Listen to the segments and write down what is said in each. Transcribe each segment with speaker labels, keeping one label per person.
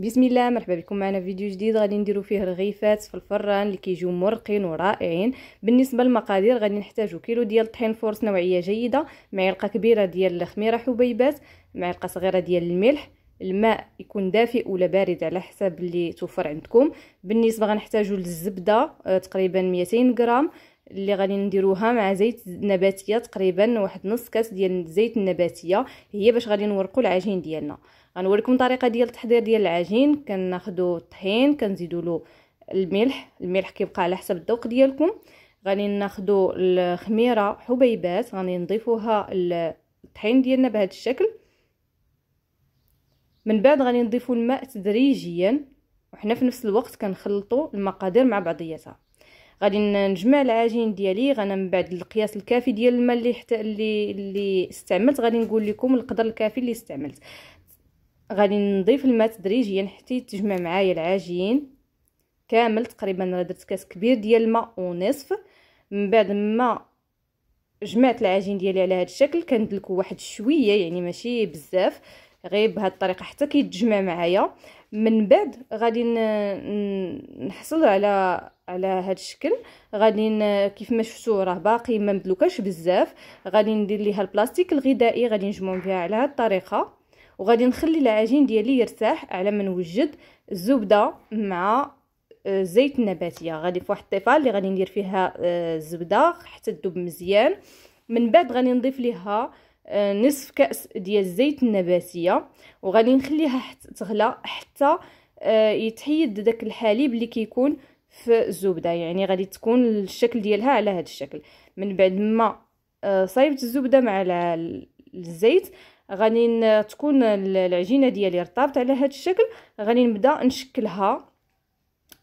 Speaker 1: بسم الله مرحبا بكم معنا في فيديو جديد غادي نديرو فيه رغيفات في الفران اللي كيجيو مرقين ورائعين بالنسبه للمقادير غادي نحتاجو كيلو ديال الطحين فورس نوعيه جيده معلقه كبيره ديال الخميره حبيبات معلقه صغيره ديال الملح الماء يكون دافئ ولا بارد على حسب اللي توفر عندكم بالنسبه غنحتاجو للزبده آه، تقريبا 200 غرام اللي غادي نديروها مع زيت نباتيه تقريبا واحد نص كاس ديال الزيت النباتيه هي باش غادي نورقوا العجين ديالنا غنوريكم الطريقه ديال التحضير ديال العجين كناخذوا الطحين كنزيدوا له الملح الملح كيبقى على حسب الذوق ديالكم غادي ناخذوا الخميره حبيبات غادي نضيفوها الطحين ديالنا بهذا الشكل من بعد غادي نضيفوا الماء تدريجيا وحنا في نفس الوقت كنخلطوا المقادير مع بعضياتها غادي نجمع العجين ديالي غانا من بعد القياس الكافي ديال الماء اللي حتى اللي اللي استعملت غادي نقول لكم القدر الكافي اللي استعملت غادي نضيف الماء تدريجيا حتى يتجمع معايا العجين كامل تقريبا راه درت كاس كبير ديال الماء ونصف من بعد ما جمعت العجين ديالي على هذا الشكل كندلكو واحد شويه يعني ماشي بزاف غير بهذه الطريقه حتى كيتجمع معايا من بعد غادي نحصل على على هذا الشكل غادي كيف ما شفتوا راه باقي ما مدلوكاش بزاف غادي ندير ليها البلاستيك الغذائي غادي نجمعو بها على هذه الطريقه وغادي نخلي العجين ديالي يرتاح على ما نوجد الزبده مع الزيت آه، النباتيه غادي فواحد الطيفال اللي غادي ندير فيها الزبده آه، حتى تذوب مزيان من بعد غادي نضيف ليها آه، نصف كاس ديال الزيت النباتيه وغادي نخليها حتى تغلى حتى يتحيد داك الحليب اللي كيكون في الزبده يعني غادي تكون الشكل ديالها على هذا الشكل من بعد ما صايبت الزبده مع الزيت غادي تكون العجينه ديالي رطبت على هذا الشكل غادي نبدا نشكلها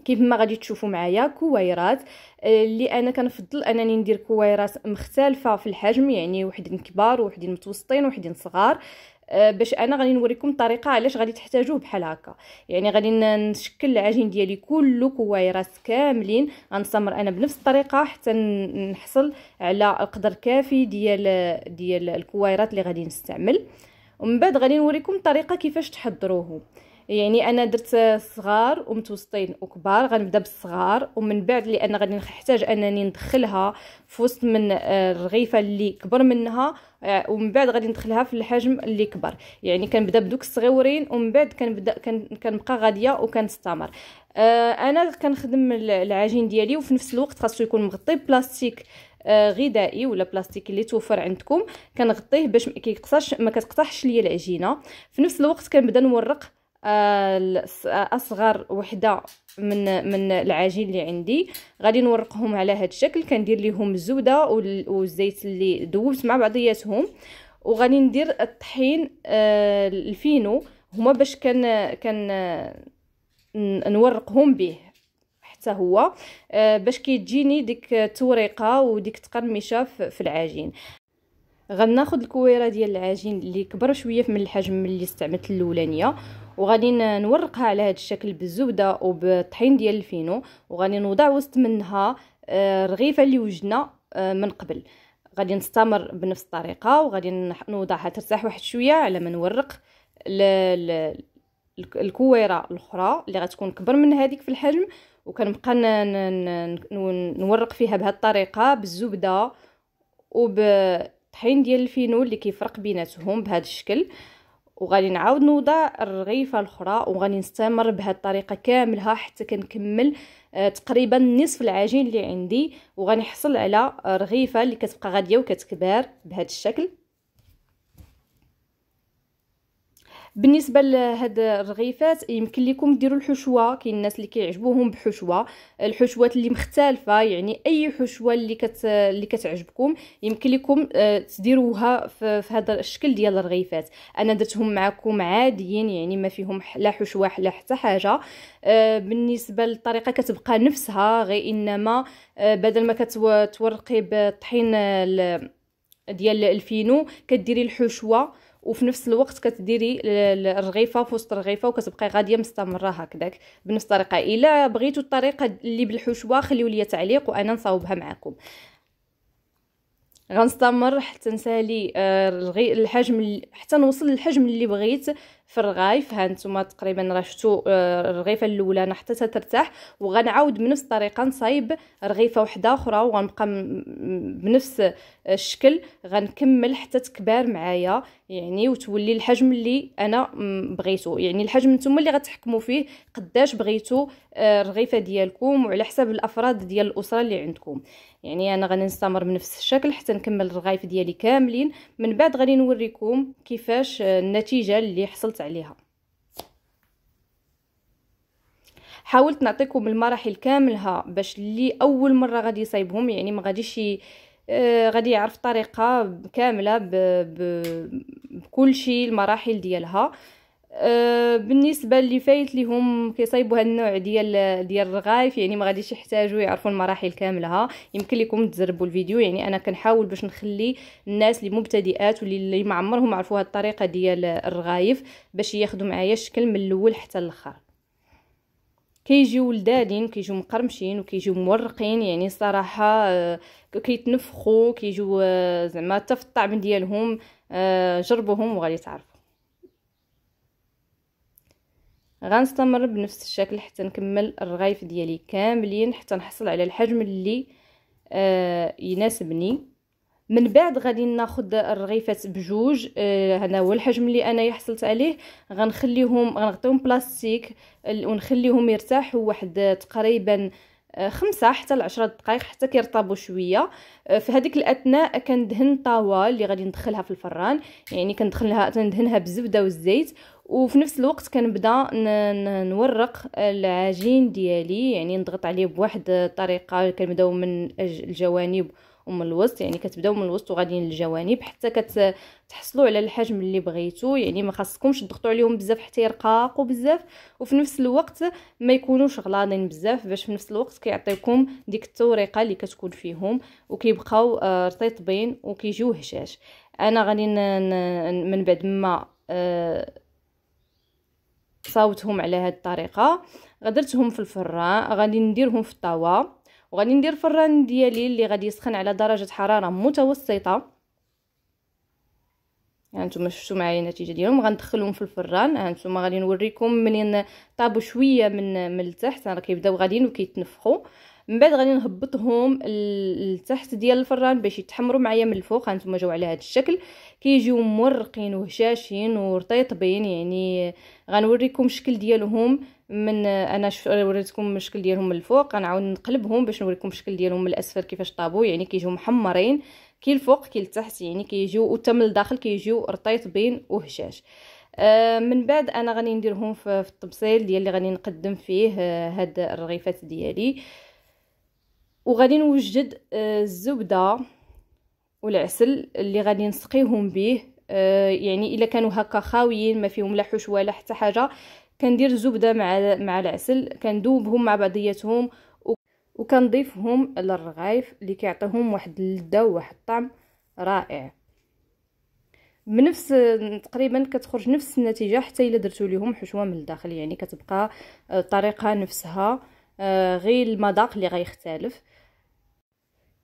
Speaker 1: كيف ما غادي تشوفوا معايا كويرات آه، اللي انا كنفضل انني ندير كويرات مختلفه في الحجم يعني وحدين كبار وحدين متوسطين وحدين صغار آه، باش انا غادي نوريكم الطريقه علاش غادي تحتاجوه بحال هكا يعني غادي نشكل العجين ديالي كله كويرات كاملين غنسمر انا بنفس الطريقه حتى نحصل على القدر كافي ديال ديال الكويرات اللي غادي نستعمل ومن بعد غادي نوريكم الطريقه كيفاش تحضروه يعني انا درت صغار ومتوسطين وكبار غنبدا بالصغار ومن بعد لان غادي نحتاج انني ندخلها في وسط من آه، الرغيفه اللي كبر منها آه، ومن بعد غادي ندخلها في الحجم اللي كبر يعني كنبدا بدوك الصغيورين ومن بعد كنبدا كنبقى غاديه وكنستمر آه، انا كنخدم العجين ديالي وفي نفس الوقت خاصو يكون مغطي بلاستيك غذائي ولا بلاستيك اللي توفر عندكم كنغطيه باش ما كيتقطعش ما كتقطعش ليا العجينه في نفس الوقت كنبدا نورق آه، اصغر وحده من من العجين اللي عندي غادي نورقهم على هذا الشكل كندير ليهم الزبده والزيت اللي ذوبت مع بعضياتهم وغادي ندير الطحين آه، الفينو هما باش كان كان آه، نورقهم به حتى هو باش كيجيني ديك التوريقه وديك التقرمشه في العجين غناخذ الكويره ديال العجين اللي كبر شويه من الحجم اللي استعملت الاولانيه وغادي نورقها على هذا الشكل بالزبده وبالطحين ديال الفينو وغادي نوضع وسط منها الرغيفه آه، اللي وجدنا آه، من قبل غادي نستمر بنفس الطريقه وغادي نوضعها ترتاح واحد شويه على ما نورق الكويره الاخرى اللي غتكون كبر من هذيك في الحجم وكنبقى نورق فيها بهذه الطريقه بالزبده وبالطحين ديال الفينو اللي كيفرق بيناتهم بهذا الشكل وغادي نعاود نوضع الرغيفه الاخرى وغادي نستمر بهذه الطريقه كاملها حتى كنكمل آه، تقريبا نصف العجين اللي عندي وغنحصل على رغيفه اللي كتبقى غاديه وكتكبر بهذا الشكل بالنسبه لهاد الرغيفات يمكن لكم ديروا الحشوه كاين الناس اللي كيعجبوهم بحشوه الحشوات اللي مختلفه يعني اي حشوه اللي كت اللي كتعجبكم يمكن لكم آه، تديروها في, في هذا الشكل ديال الرغيفات انا درتهم معكم عاديين يعني ما فيهم لا حشوه لا حتى حاجه آه، بالنسبه للطريقه كتبقى نفسها غير انما آه، بدل ما كتورقي بالطحين ديال الفينو كديري الحشوه وفي نفس الوقت كتديري الرغيفه في وسط الرغيفه وكتبقاي غاديه مستمره هكذاك بنفس الطريقه الا بغيتو الطريقه اللي بالحشوه خليو لي تعليق وانا نصاوبها معكم غنستمر حتى نسالي آه، الحجم حتى نوصل للحجم اللي بغيت في الرغيف ها نتوما تقريبا راه شفتوا آه، الرغيفه الاولى انا حتى ترتاح وغنعاود بنفس الطريقه نصايب رغيفه وحده اخرى وغنبقى بنفس الشكل غنكمل حتى تكبر معايا يعني وتولي الحجم اللي انا بغيته يعني الحجم نتوما اللي غتحكموا فيه قداش بغيتوا آه، الرغيفه ديالكم وعلى حسب الافراد ديال الاسره اللي عندكم يعني انا غنستمر بنفس الشكل حتى نكمل الرغايف ديالي كاملين من بعد غادي نوريكم كيفاش آه، النتيجه اللي حصلت حكيت عليها حاولت نعطيكم المراحل كاملها باش اللي اول مره غادي يصايبهم يعني ما غاديش آه غادي يعرف طريقه كامله بكل شيء المراحل ديالها آه، بالنسبه اللي فايت ليهم كيصايبوا هذا النوع ديال ديال الرغايف يعني ما غاديش يحتاجوا يعرفوا المراحل كامله يمكن لكم تجربوا الفيديو يعني انا كنحاول باش نخلي الناس اللي مبتدئات واللي اللي ما عمرهم عرفوا هذه الطريقه ديال الرغايف باش ياخذوا معايا الشكل من الاول حتى الاخر كيجيو لدادين كيجيو مقرمشين وكيجيو مورقين يعني الصراحه آه، كيتنفخوا كيجيو آه، زعما تفطع من ديالهم جربوهم وغادي تعرفوا غنستمر بنفس الشكل حتى نكمل الرغيف ديالي كاملين حتى نحصل على الحجم اللي آه يناسبني من بعد غادي ناخذ الرغيفات بجوج آه هنا هو الحجم اللي انا حصلت عليه غنخليهم غنغطيهم بلاستيك ونخليهم يرتاحوا واحد تقريبا آه، خمسة حتى العشرة دقائق حتى كيرطابو شويه آه، في هذيك الاثناء كندهن طاوة اللي غادي ندخلها في الفران يعني كندخلها كندهنها بالزبده والزيت وفي نفس الوقت كنبدا نورق العجين ديالي يعني نضغط عليه بواحد الطريقه كنبداو من الجوانب ومن الوسط يعني كتبداو من الوسط وغاديين للجوانب حتى كتحصلوا على الحجم اللي بغيتو يعني ما خاصكمش تضغطوا عليهم بزاف حتى يرقاقوا بزاف وفي نفس الوقت ما يكونوش غلاضين بزاف باش في نفس الوقت كيعطيكم ديك التوريقه اللي كتكون فيهم وكيبقاو آه، رطيطبين وكيجيو هشاش انا غادي من بعد ما آه، صاوتهم على هاد الطريقه غدرتهم في الفران غادي نديرهم في الطاوه وغادي ندير الفران ديالي اللي غادي يسخن على درجه حراره متوسطه هانتوما يعني شفتوا معايا النتيجه ديالهم غندخلهم في الفران هانتوما يعني غادي نوريكم منين طابوا شويه من من التحت راه كيبداو غاديين وكيتنفخوا من بعد غادي نهبطهم لتحت ديال الفران باش يتحمروا معايا من الفوق هانتوما جاو على هذا الشكل كيجيو مورقين وهشاشين ورطيطبين يعني غنوريكم الشكل ديالهم من انا وريتكم الشكل ديالهم من الفوق غنعاود نقلبهم باش نوريكم الشكل ديالهم من الاسفل كيفاش طابو يعني كيجيو محمرين كي الفوق كي التحت يعني كيجيو وتا من الداخل كيجيو رطيطبين وهشاش آه، من بعد انا غادي نديرهم في الطبسيل ديال اللي غادي نقدم فيه آه، هاد الرغيفات ديالي وغادي نوجد آه، الزبده والعسل اللي غادي نسقيهم به يعني الا كانوا هكا خاويين ما فيهم لا حشوه لا حتى حاجه كندير الزبده مع مع العسل كندوبهم مع بعضياتهم وكنضيفهم للرغايف اللي كيعطيهم واحد اللذه وواحد الطعم رائع بنفس تقريبا كتخرج نفس النتيجه حتى الا درتو ليهم حشوه من الداخل يعني كتبقى الطريقه نفسها آه، غير المذاق اللي غيختلف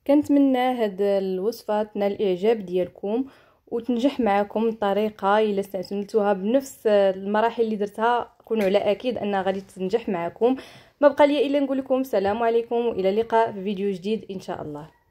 Speaker 1: كنتمنى هاد الوصفه تنال الاعجاب ديالكم وتنجح معكم الطريقه الا استعملتوها بنفس المراحل اللي درتها كونوا على اكيد انها غادي تنجح معكم ما بقى لي الا نقول لكم السلام عليكم والى اللقاء في فيديو جديد ان شاء الله